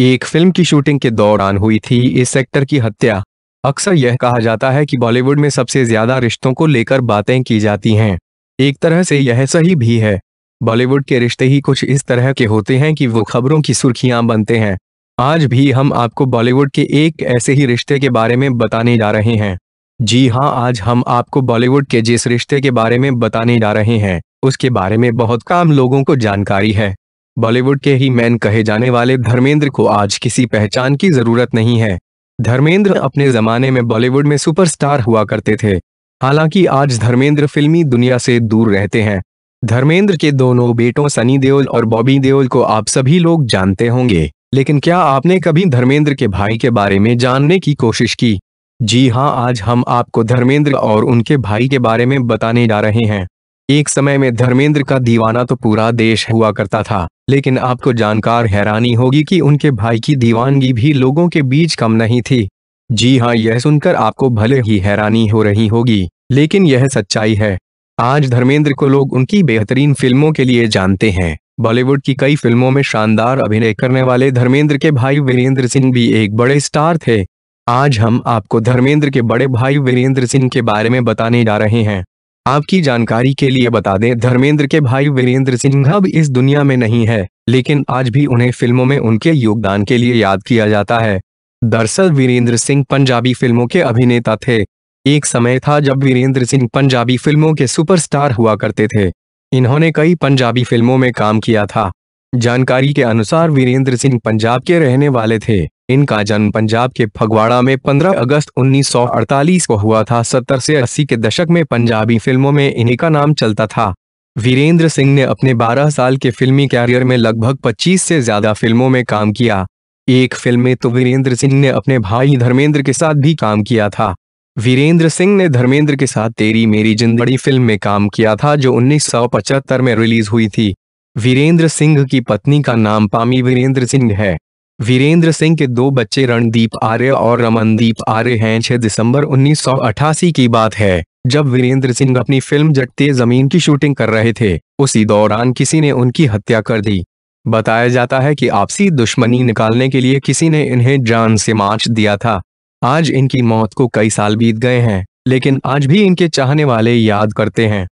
एक फिल्म की शूटिंग के दौरान हुई थी इस एक्टर की हत्या अक्सर यह कहा जाता है कि बॉलीवुड में सबसे ज्यादा रिश्तों को लेकर बातें की जाती हैं एक तरह से यह सही भी है बॉलीवुड के रिश्ते ही कुछ इस तरह के होते हैं कि वो खबरों की सुर्खियां बनते हैं आज भी हम आपको बॉलीवुड के एक ऐसे ही रिश्ते के बारे में बताने जा रहे हैं जी हाँ आज हम आपको बॉलीवुड के जिस रिश्ते के बारे में बताने जा रहे हैं उसके बारे में बहुत काम लोगों को जानकारी है बॉलीवुड के ही मैन कहे जाने वाले धर्मेंद्र को आज किसी पहचान की जरूरत नहीं है धर्मेंद्र अपने जमाने में बॉलीवुड में सुपरस्टार हुआ करते थे हालांकि आज धर्मेंद्र फिल्मी दुनिया से दूर रहते हैं धर्मेंद्र के दोनों बेटों सनी देओल और बॉबी देओल को आप सभी लोग जानते होंगे लेकिन क्या आपने कभी धर्मेंद्र के भाई के बारे में जानने की कोशिश की जी हाँ आज हम आपको धर्मेंद्र और उनके भाई के बारे में बताने जा रहे हैं एक समय में धर्मेंद्र का दीवाना तो पूरा देश हुआ करता था लेकिन आपको जानकार हैरानी होगी कि उनके भाई की दीवानगी भी लोगों के बीच कम नहीं थी जी हाँ यह सुनकर आपको भले ही हैरानी हो रही होगी लेकिन यह सच्चाई है आज धर्मेंद्र को लोग उनकी बेहतरीन फिल्मों के लिए जानते हैं बॉलीवुड की कई फिल्मों में शानदार अभिनय करने वाले धर्मेंद्र के भाई वीरेंद्र सिंह भी एक बड़े स्टार थे आज हम आपको धर्मेंद्र के बड़े भाई वीरेंद्र सिंह के बारे में बताने जा रहे हैं आपकी जानकारी के लिए बता दें धर्मेंद्र के भाई वीरेंद्र सिंह अब इस दुनिया में नहीं है लेकिन आज भी उन्हें फिल्मों में उनके योगदान के लिए याद किया जाता है दरअसल वीरेंद्र सिंह पंजाबी फिल्मों के अभिनेता थे एक समय था जब वीरेंद्र सिंह पंजाबी फिल्मों के सुपरस्टार हुआ करते थे इन्होंने कई पंजाबी फिल्मों में काम किया था जानकारी के अनुसार वीरेंद्र सिंह पंजाब के रहने वाले थे इनका जन्म पंजाब के फगवाड़ा में 15 अगस्त 1948 को हुआ था 70 से 80 के दशक में पंजाबी फिल्मों में इन्हीं का नाम चलता था वीरेंद्र सिंह ने अपने 12 साल के फिल्मी कैरियर में लगभग 25 से ज्यादा फिल्मों में काम किया एक फिल्म में तो वीरेंद्र सिंह ने अपने भाई धर्मेंद्र के साथ भी काम किया था वीरेंद्र सिंह ने धर्मेंद्र के साथ तेरी मेरी जिंदड़ी फिल्म में काम किया था जो उन्नीस में रिलीज हुई थी वीरेंद्र सिंह की पत्नी का नाम पामी वीरेंद्र सिंह है वीरेंद्र सिंह के दो बच्चे रणदीप आर्य और रमनदीप आर्य हैं 6 दिसंबर 1988 की बात है जब वीरेंद्र सिंह अपनी फिल्म जटते जमीन की शूटिंग कर रहे थे उसी दौरान किसी ने उनकी हत्या कर दी बताया जाता है कि आपसी दुश्मनी निकालने के लिए किसी ने इन्हें जान से माच दिया था आज इनकी मौत को कई साल बीत गए हैं लेकिन आज भी इनके चाहने वाले याद करते हैं